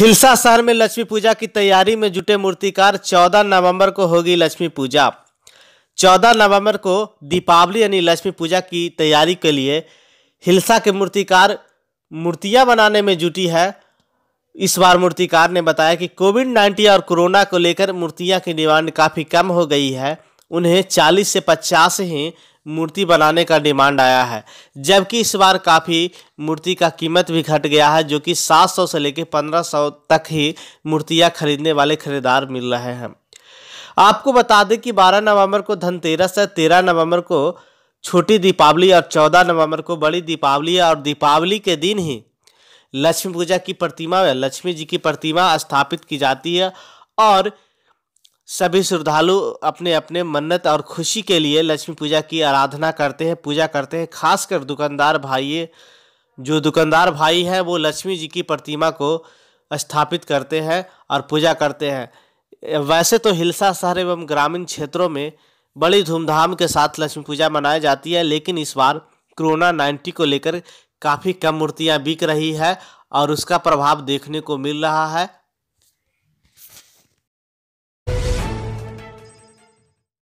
हिलसा शहर में लक्ष्मी पूजा की तैयारी में जुटे मूर्तिकार 14 नवंबर को होगी लक्ष्मी पूजा 14 नवंबर को दीपावली यानी लक्ष्मी पूजा की तैयारी के लिए हिलसा के मूर्तिकार मूर्तियां बनाने में जुटी है इस बार मूर्तिकार ने बताया कि कोविड नाइन्टीन और कोरोना को लेकर मूर्तियां की डिमांड काफ़ी कम हो गई है उन्हें 40 से 50 ही मूर्ति बनाने का डिमांड आया है जबकि इस बार काफ़ी मूर्ति का कीमत भी घट गया है जो कि 700 से लेकर 1500 तक ही मूर्तियां खरीदने वाले खरीदार मिल रहे हैं आपको बता दें कि 12 नवंबर को धनतेरस है 13 नवंबर को छोटी दीपावली और 14 नवंबर को बड़ी दीपावली है और दीपावली के दिन ही लक्ष्मी पूजा की प्रतिमा लक्ष्मी जी की प्रतिमा स्थापित की जाती है और सभी श्रद्धालु अपने अपने मन्नत और खुशी के लिए लक्ष्मी पूजा की आराधना करते हैं पूजा करते हैं खासकर दुकानदार भाई जो दुकानदार भाई हैं वो लक्ष्मी जी की प्रतिमा को स्थापित करते हैं और पूजा करते हैं वैसे तो हिलसा शहर एवं ग्रामीण क्षेत्रों में बड़ी धूमधाम के साथ लक्ष्मी पूजा मनाई जाती है लेकिन इस बार कोरोना नाइन्टी को लेकर काफ़ी कम मूर्तियाँ बिक रही है और उसका प्रभाव देखने को मिल रहा है